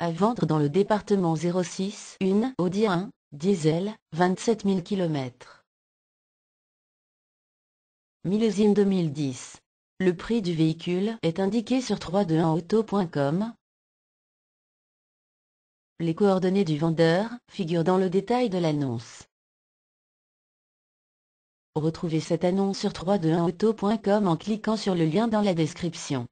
À vendre dans le département 06 une Audi 1, diesel, 27 000 km. Millésime 2010. Le prix du véhicule est indiqué sur 321auto.com. Les coordonnées du vendeur figurent dans le détail de l'annonce. Retrouvez cette annonce sur 321auto.com en cliquant sur le lien dans la description.